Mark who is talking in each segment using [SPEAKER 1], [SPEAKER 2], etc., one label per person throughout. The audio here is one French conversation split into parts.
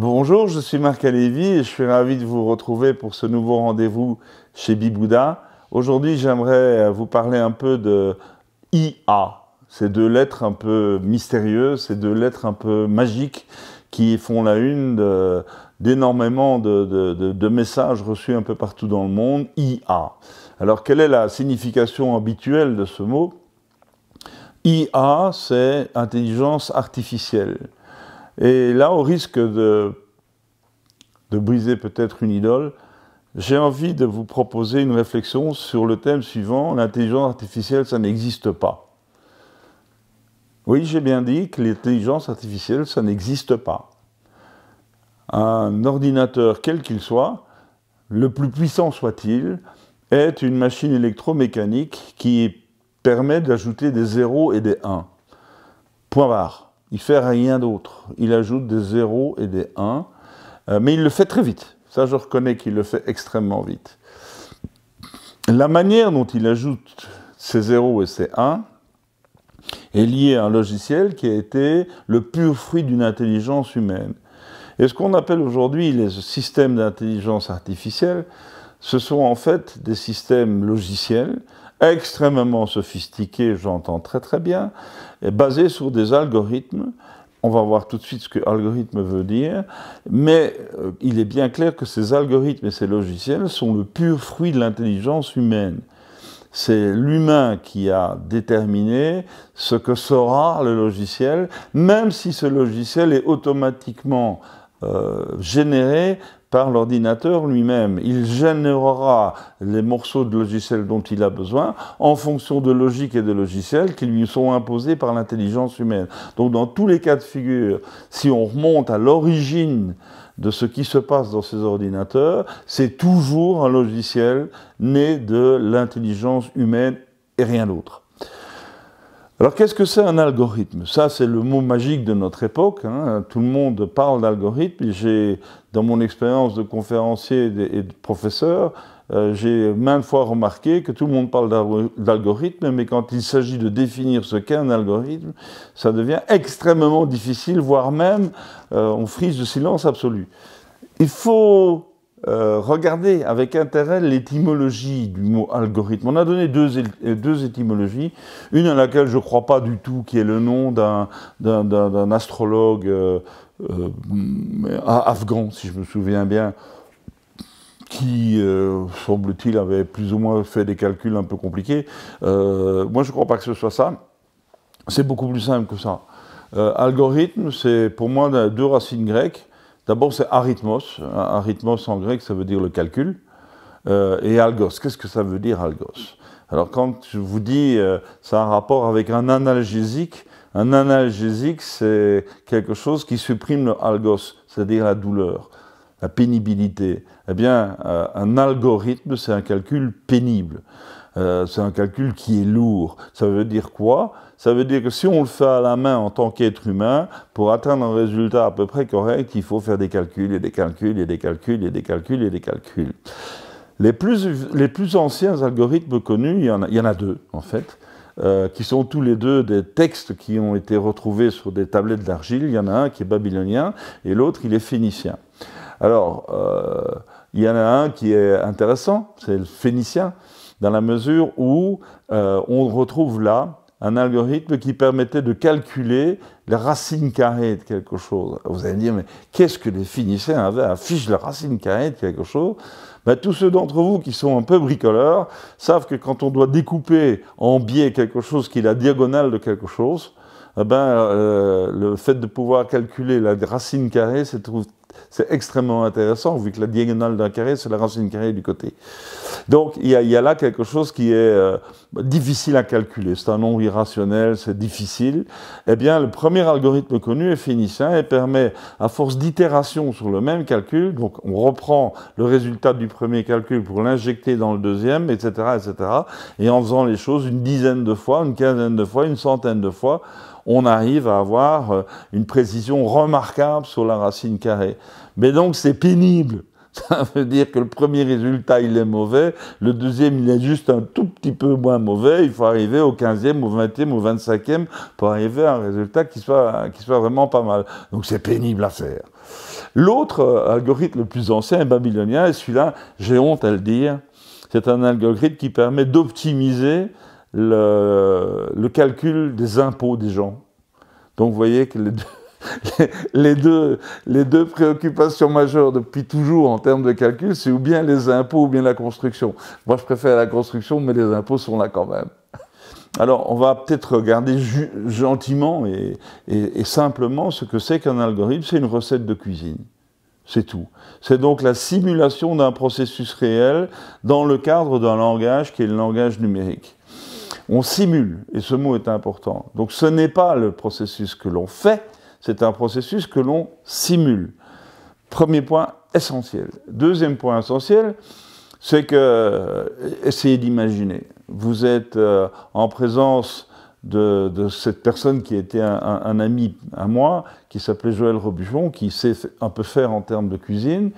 [SPEAKER 1] Bonjour, je suis Marc Alévi et je suis ravi de vous retrouver pour ce nouveau rendez-vous chez Bibouda. Aujourd'hui, j'aimerais vous parler un peu de IA, ces deux lettres un peu mystérieuses, ces deux lettres un peu magiques qui font la une d'énormément de, messages reçus un peu partout dans le monde, IA. Alors quelle est la signification habituelle de ce mot IA, c'est intelligence artificielle. Et là, au risque de, briser peut-être une idole, j'ai envie de vous proposer une réflexion sur le thème suivant, l'intelligence artificielle, ça n'existe pas. Oui, j'ai bien dit que l'intelligence artificielle, ça n'existe pas. Un ordinateur, quel qu'il soit, le plus puissant soit-il, est une machine électromécanique qui permet d'ajouter des zéros et des 1. Point barre. Il fait rien d'autre. Il ajoute des 0 et des 1, euh, mais il le fait très vite. Ça, je reconnais qu'il le fait extrêmement vite. La manière dont il ajoute ces 0 et ces 1 est liée à un logiciel qui a été le pur fruit d'une intelligence humaine. Et ce qu'on appelle aujourd'hui les systèmes d'intelligence artificielle, ce sont en fait des systèmes logiciels extrêmement sophistiqué, j'entends très très bien, est basé sur des algorithmes. On va voir tout de suite ce que algorithme veut dire, mais euh, il est bien clair que ces algorithmes et ces logiciels sont le pur fruit de l'intelligence humaine. C'est l'humain qui a déterminé ce que sera le logiciel, même si ce logiciel est automatiquement euh, généré par l'ordinateur lui-même. Il générera les morceaux de logiciels dont il a besoin en fonction de logiques et de logiciels qui lui sont imposés par l'intelligence humaine. Donc dans tous les cas de figure, si on remonte à l'origine de ce qui se passe dans ces ordinateurs, c'est toujours un logiciel né de l'intelligence humaine et rien d'autre. Alors qu'est-ce que c'est un algorithme Ça, c'est le mot magique de notre époque. Hein. Tout le monde parle d'algorithme. J'ai, dans mon expérience de conférencier et de, professeur, euh, j'ai maintes fois remarqué que tout le monde parle d'algorithme, mais quand il s'agit de définir ce qu'est un algorithme, ça devient extrêmement difficile, voire même euh, on frise le silence absolu. Il faut euh, regardez avec intérêt l'étymologie du mot algorithme. On a donné deux, étymologies, une à laquelle je ne crois pas du tout, qui est le nom d'un astrologue euh, euh, afghan, si je me souviens bien, qui, semble-t-il, avait plus ou moins fait des calculs un peu compliqués. moi, je ne crois pas que ce soit ça. C'est beaucoup plus simple que ça. algorithme, c'est pour moi deux racines grecques. D'abord, c'est arithmos. Arithmos en grec, ça veut dire le calcul. Euh, et algos, qu'est-ce que ça veut dire algos Alors, quand je vous dis euh, ça a un rapport avec un analgésique, un analgésique, c'est quelque chose qui supprime le algos, c'est-à-dire la douleur, la pénibilité. Eh bien, euh, un algorithme, c'est un calcul pénible. Euh, c'est un calcul qui est lourd. Ça veut dire quoi Ça veut dire que si on le fait à la main en tant qu'être humain, pour atteindre un résultat à peu près correct, il faut faire des calculs et des calculs et des calculs et des calculs et des calculs. Les plus, anciens algorithmes connus, il y en a, deux en fait. Euh, qui sont tous les deux des textes qui ont été retrouvés sur des tablettes d'argile. Il y en a un qui est babylonien et l'autre, il est phénicien. Alors, euh, il y en a un qui est intéressant, c'est le phénicien dans la mesure où euh, on retrouve là un algorithme qui permettait de calculer les racines carrée de quelque chose. Vous allez me dire, mais qu'est-ce que les finissaires avaient affiche la racine carrée de quelque chose ben, Tous ceux d'entre vous qui sont un peu bricoleurs savent que quand on doit découper en biais quelque chose qui est la diagonale de quelque chose, eh ben, euh, le fait de pouvoir calculer la racine carrée, se trouve c'est extrêmement intéressant, vu que la diagonale d'un carré, c'est la racine carrée du côté. Donc il y, a, là quelque chose qui est euh, difficile à calculer, c'est un nombre irrationnel, c'est difficile. Eh bien, le premier algorithme connu est finissant. et permet, à force d'itération sur le même calcul, donc on reprend le résultat du premier calcul pour l'injecter dans le deuxième, etc., etc., et en faisant les choses une dizaine de fois, une quinzaine de fois, une centaine de fois, on arrive à avoir euh, une précision remarquable sur la racine carrée. Mais donc c'est pénible. Ça veut dire que le premier résultat, il est mauvais, le deuxième, il est juste un tout petit peu moins mauvais, il faut arriver au 15e, au 20e, au 25e pour arriver à un résultat qui soit, qui soit vraiment pas mal. Donc c'est pénible à faire. L'autre euh, algorithme le plus ancien est babylonien, et celui-là, j'ai honte à le dire, c'est un algorithme qui permet d'optimiser le, calcul des impôts des gens. Donc vous voyez que les deux, préoccupations majeures depuis toujours en termes de calcul, c'est ou bien les impôts ou bien la construction. Moi je préfère la construction, mais les impôts sont là quand même. Alors, on va peut-être regarder gentiment et, simplement ce que c'est qu'un algorithme. C'est une recette de cuisine. C'est tout. C'est donc la simulation d'un processus réel dans le cadre d'un langage qui est le langage numérique on simule, et ce mot est important. Donc ce n'est pas le processus que l'on fait, c'est un processus que l'on simule. Premier point essentiel. Deuxième point essentiel, c'est que, euh, essayez d'imaginer, vous êtes euh, en présence de, cette personne qui était un, ami à moi, qui s'appelait Joël Robuchon, qui sait un peu faire en termes de cuisine.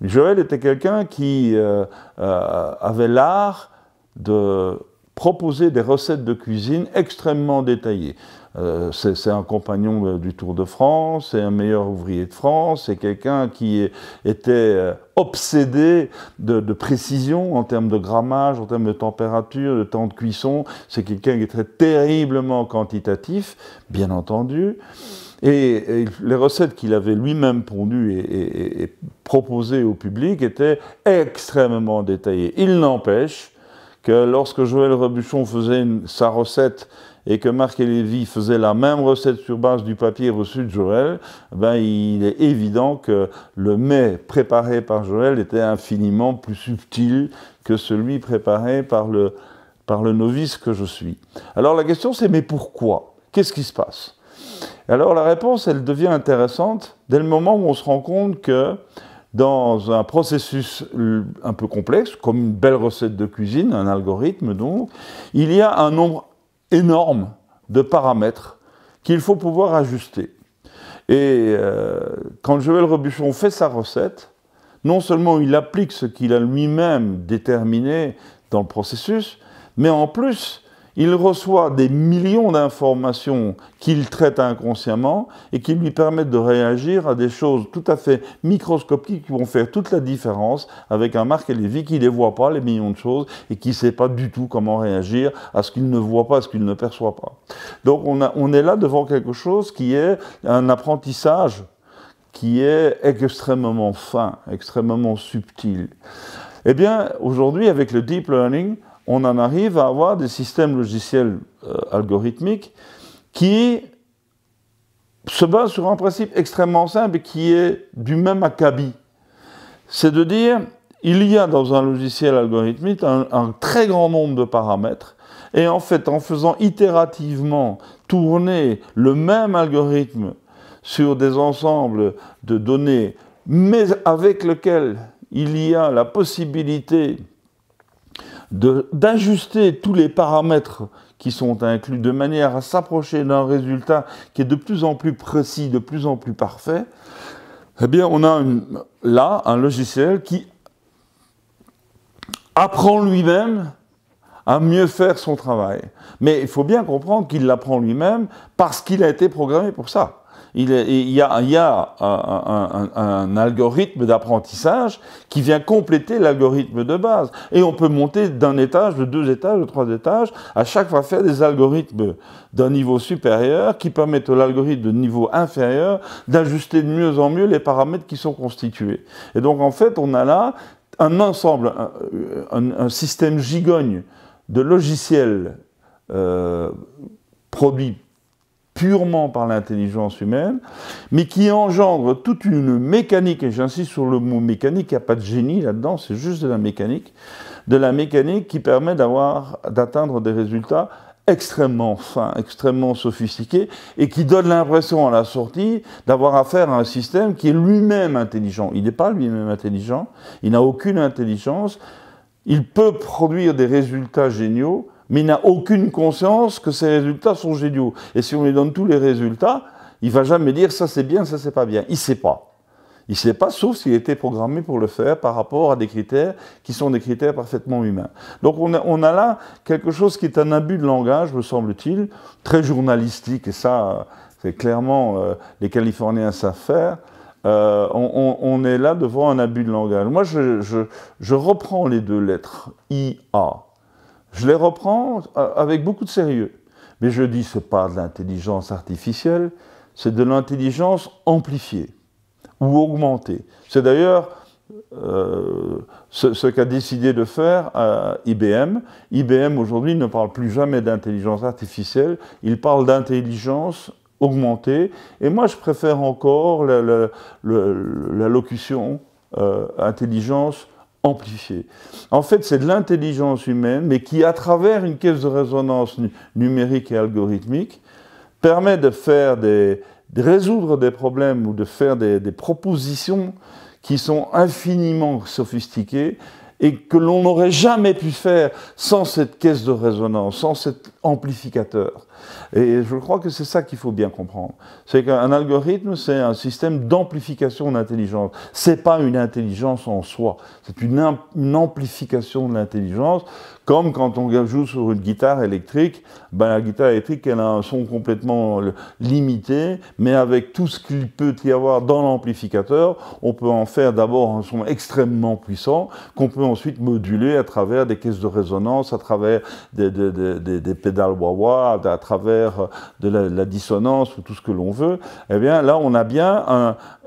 [SPEAKER 1] Joël était quelqu'un qui euh, avait l'art de proposer des recettes de cuisine extrêmement détaillées. Euh, c'est un compagnon euh, du Tour de France, c'est un meilleur ouvrier de France, c'est quelqu'un qui était euh, obsédé de, précision en termes de grammage, en termes de température, de temps de cuisson. C'est quelqu'un qui est très terriblement quantitatif, bien entendu. Et, les recettes qu'il avait lui-même pondues et, et proposées au public étaient extrêmement détaillées. Il n'empêche que lorsque Joël Rebuchon faisait sa recette et que Marc et Lévy faisaient la même recette sur base du papier reçu de Joël, ben il est évident que le mets préparé par Joël était infiniment plus subtil que celui préparé par le, par le novice que je suis. Alors la question c'est mais pourquoi Qu'est-ce qui se passe Alors la réponse elle devient intéressante dès le moment où on se rend compte que dans un processus euh, un peu complexe, comme une belle recette de cuisine, un algorithme donc, il y a un nombre énorme de paramètres qu'il faut pouvoir ajuster. Et euh, quand Joël Robuchon fait sa recette, non seulement il applique ce qu'il a lui-même déterminé dans le processus, mais en plus, il reçoit des millions d'informations qu'il traite inconsciemment et qui lui permettent de réagir à des choses tout à fait microscopiques qui vont faire toute la différence avec un Marc et vies qui ne les voit pas, les millions de choses, et qui ne sait pas du tout comment réagir à ce qu'il ne voit pas, à ce qu'il ne perçoit pas. Donc on est là devant quelque chose qui est un apprentissage qui est extrêmement fin, extrêmement subtil. Eh bien, aujourd'hui, avec le deep learning, on en arrive à avoir des systèmes logiciels euh, algorithmiques qui se basent sur un principe extrêmement simple qui est du même acabit. C'est de dire, il y a dans un logiciel algorithmique un, très grand nombre de paramètres, et en fait, en faisant itérativement tourner le même algorithme sur des ensembles de données, mais avec lesquels il y a la possibilité d'ajuster tous les paramètres qui sont inclus de manière à s'approcher d'un résultat qui est de plus en plus précis, de plus en plus parfait, eh bien on a là un logiciel qui apprend lui-même à mieux faire son travail. Mais il faut bien comprendre qu'il l'apprend lui-même parce qu'il a été programmé pour ça il, y a, un, algorithme d'apprentissage qui vient compléter l'algorithme de base. Et on peut monter d'un étage, de deux étages, de trois étages, à chaque fois faire des algorithmes d'un niveau supérieur qui permettent à l'algorithme de niveau inférieur d'ajuster de mieux en mieux les paramètres qui sont constitués. Et donc en fait, on a là un ensemble, un, système gigogne de logiciels euh, produits purement par l'intelligence humaine, mais qui engendre toute une mécanique, et j'insiste sur le mot mécanique, il n'y a pas de génie là-dedans, c'est juste de la mécanique, de la mécanique qui permet d'avoir, d'atteindre des résultats extrêmement fins, extrêmement sophistiqués, et qui donne l'impression à la sortie d'avoir affaire à un système qui est lui-même intelligent. Il n'est pas lui-même intelligent, il n'a aucune intelligence, il peut produire des résultats géniaux, mais il n'a aucune conscience que ses résultats sont géniaux. Et si on lui donne tous les résultats, il va jamais dire ça c'est bien, ça c'est pas bien. Il sait pas. Il sait pas, sauf s'il était programmé pour le faire par rapport à des critères qui sont des critères parfaitement humains. Donc on a, là quelque chose qui est un abus de langage, me semble-t-il, très journalistique, et ça, c'est clairement euh, les Californiens savent faire. Euh, on, est là devant un abus de langage. Moi, je, je reprends les deux lettres, I-A, je les reprends euh, avec beaucoup de sérieux. Mais je dis, ce n'est pas de l'intelligence artificielle, c'est de l'intelligence amplifiée ou augmentée. C'est d'ailleurs euh, ce, qu'a décidé de faire euh, IBM. IBM aujourd'hui ne parle plus jamais d'intelligence artificielle, il parle d'intelligence augmentée. Et moi, je préfère encore la, locution intelligence en fait, c'est de l'intelligence humaine, mais qui, à travers une caisse de résonance numérique et algorithmique, permet de faire des, de résoudre des problèmes ou de faire des propositions qui sont infiniment sophistiquées et que l'on n'aurait jamais pu faire sans cette caisse de résonance, sans cet amplificateur. Et je crois que c'est ça qu'il faut bien comprendre. C'est qu'un algorithme, c'est un système d'amplification d'intelligence. n'est pas une intelligence en soi. C'est une amplification de l'intelligence comme quand on joue sur une guitare électrique, ben la guitare électrique, elle a un son complètement euh, limité, mais avec tout ce qu'il peut y avoir dans l'amplificateur, on peut en faire d'abord un son extrêmement puissant, qu'on peut ensuite moduler à travers des caisses de résonance, à travers des, pédales wah-wah, à travers euh, de la, dissonance ou tout ce que l'on veut. Eh bien, là, on a bien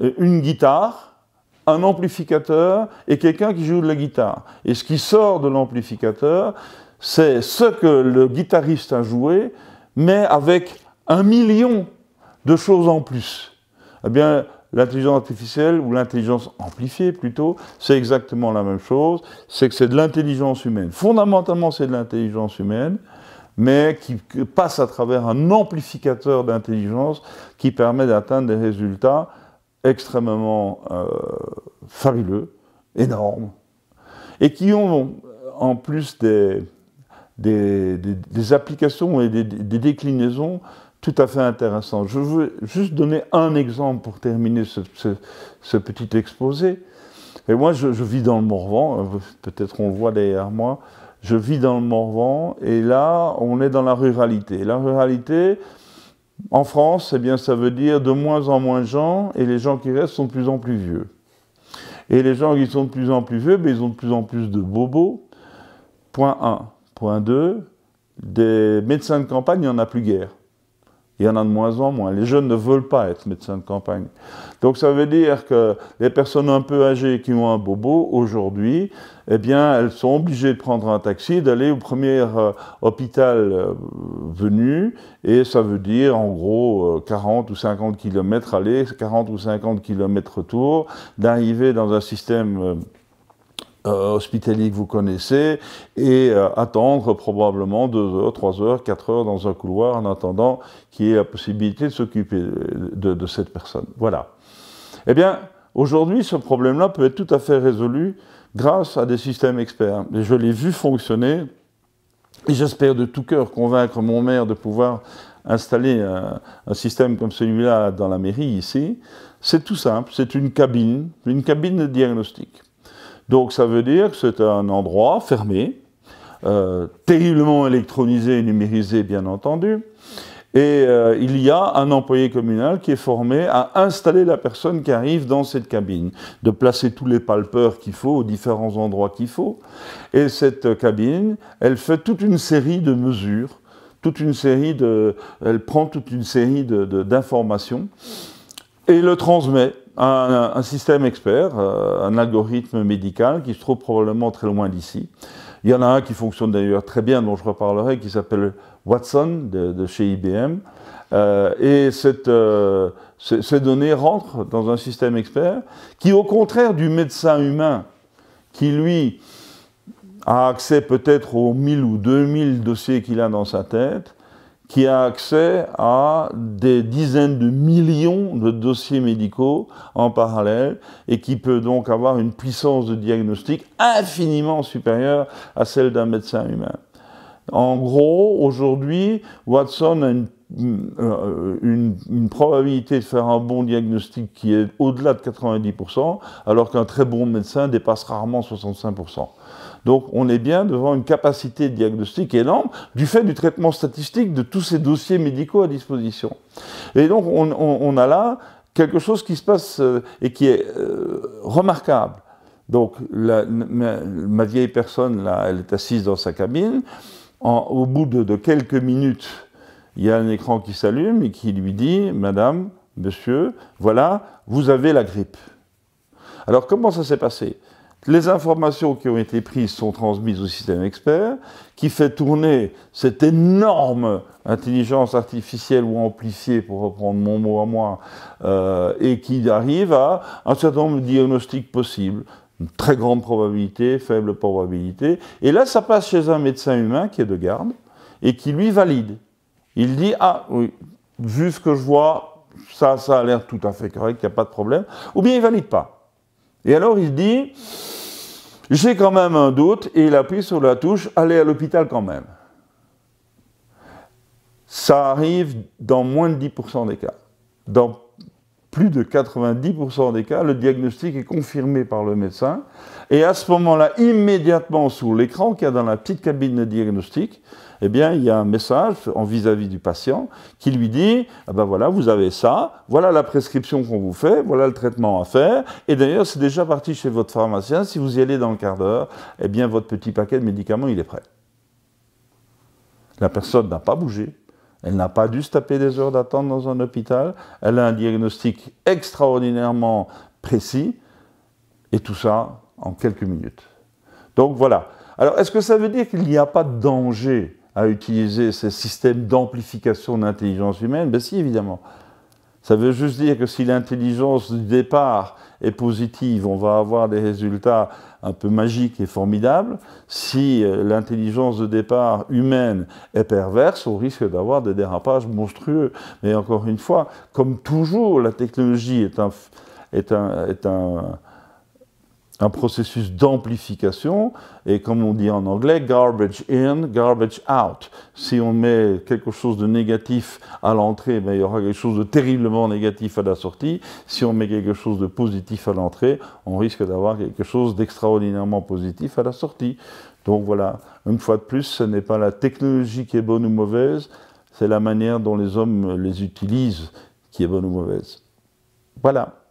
[SPEAKER 1] euh, une guitare un amplificateur et quelqu'un qui joue de la guitare. Et ce qui sort de l'amplificateur, c'est ce que le guitariste a joué, mais avec un million de choses en plus. Eh bien, l'intelligence artificielle, ou l'intelligence amplifiée plutôt, c'est exactement la même chose, c'est que c'est de l'intelligence humaine. Fondamentalement, c'est de l'intelligence humaine, mais qui passe à travers un amplificateur d'intelligence qui permet d'atteindre des résultats extrêmement euh, fabuleux, énormes, et qui ont en plus des, des, applications et des, déclinaisons tout à fait intéressantes. Je veux juste donner un exemple pour terminer ce, petit exposé. Et moi, je, je vis dans le Morvan, euh, peut-être on le voit derrière moi, je vis dans le Morvan, et là, on est dans la ruralité. La ruralité, en France, eh bien, ça veut dire de moins en moins de gens, et les gens qui restent sont de plus en plus vieux. Et les gens qui sont de plus en plus vieux, mais ben, ils ont de plus en plus de bobos. Point 1. Point 2. Des médecins de campagne, il n'y en a plus guère. Il y en a de moins en moins. Les jeunes ne veulent pas être médecins de campagne. Donc ça veut dire que les personnes un peu âgées qui ont un bobo, aujourd'hui, eh bien, elles sont obligées de prendre un taxi, d'aller au premier euh, hôpital euh, venu, et ça veut dire en gros 40 euh, ou 50 km aller, 40 ou 50 km retour, d'arriver dans un système euh, hospitalier que vous connaissez et euh, attendre probablement 2 heures, 3 heures, 4 heures dans un couloir en attendant qu'il y ait la possibilité de s'occuper de, cette personne. Voilà. Eh bien, aujourd'hui, ce problème-là peut être tout à fait résolu grâce à des systèmes experts. je l'ai vu fonctionner et j'espère de tout cœur convaincre mon maire de pouvoir installer un système comme celui-là dans la mairie ici. C'est tout simple, c'est une cabine, une cabine de diagnostic. Donc ça veut dire que c'est un endroit fermé, euh, terriblement électronisé et numérisé bien entendu, et euh, il y a un employé communal qui est formé à installer la personne qui arrive dans cette cabine, de placer tous les palpeurs qu'il faut aux différents endroits qu'il faut. Et cette cabine, elle fait toute une série de mesures, toute une série de, elle prend toute une série d'informations et le transmet un, système expert, euh, un algorithme médical qui se trouve probablement très loin d'ici. Il y en a un qui fonctionne d'ailleurs très bien, dont je reparlerai, qui s'appelle Watson de, chez IBM. Euh, et cette, euh, ces données rentrent dans un système expert qui, au contraire du médecin humain, qui lui a accès peut-être aux 1000 ou 2000 dossiers qu'il a dans sa tête, qui a accès à des dizaines de millions de dossiers médicaux en parallèle et qui peut donc avoir une puissance de diagnostic infiniment supérieure à celle d'un médecin humain. En gros, aujourd'hui, Watson a une, euh, probabilité de faire un bon diagnostic qui est au-delà de 90%, alors qu'un très bon médecin dépasse rarement 65%. Donc on est bien devant une capacité de diagnostic énorme du fait du traitement statistique de tous ces dossiers médicaux à disposition. Et donc on, a là quelque chose qui se passe euh, et qui est euh, remarquable. Donc ma, vieille personne, là, elle est assise dans sa cabine. au bout de quelques minutes, il y a un écran qui s'allume et qui lui dit, Madame, Monsieur, voilà, vous avez la grippe. Alors comment ça s'est passé les informations qui ont été prises sont transmises au système expert, qui fait tourner cette énorme intelligence artificielle ou amplifiée, pour reprendre mon mot à moi, euh, et qui arrive à un certain nombre de diagnostics possibles. Une très grande probabilité, faible probabilité. Et là, ça passe chez un médecin humain qui est de garde et qui lui valide. Il dit, ah oui, vu ce que je vois, ça, ça a l'air tout à fait correct, il n'y a pas de problème. Ou bien il valide pas. Et alors il dit, j'ai quand même un doute, et il appuie sur la touche, allez à l'hôpital quand même. Ça arrive dans moins de 10% des cas plus de 90% des cas, le diagnostic est confirmé par le médecin. Et à ce moment-là, immédiatement sous l'écran qu'il y a dans la petite cabine de diagnostic, eh bien, il y a un message en vis-à-vis du patient qui lui dit ah ben voilà, vous avez ça, voilà la prescription qu'on vous fait, voilà le traitement à faire. Et d'ailleurs, c'est déjà parti chez votre pharmacien. Si vous y allez dans le quart d'heure, eh bien, votre petit paquet de médicaments, il est prêt. La personne n'a pas bougé, elle n'a pas dû se taper des heures d'attente dans un hôpital. Elle a un diagnostic extraordinairement précis. Et tout ça en quelques minutes. Donc voilà. Alors, est-ce que ça veut dire qu'il n'y a pas de danger à utiliser ces systèmes d'amplification d'intelligence humaine Ben si, évidemment. Ça veut juste dire que si l'intelligence du départ est positive, on va avoir des résultats un peu magiques et formidables. Si euh, l'intelligence de départ humaine est perverse, on risque d'avoir des dérapages monstrueux. Mais encore une fois, comme toujours, la technologie est un, est un, est un un processus d'amplification, et comme on dit en anglais, garbage in, garbage out. Si on met quelque chose de négatif à l'entrée, ben, il y aura quelque chose de terriblement négatif à la sortie. Si on met quelque chose de positif à l'entrée, on risque d'avoir quelque chose d'extraordinairement positif à la sortie. Donc voilà, une fois de plus, ce n'est pas la technologie qui est bonne ou mauvaise, c'est la manière dont les hommes les utilisent qui est bonne ou mauvaise. Voilà.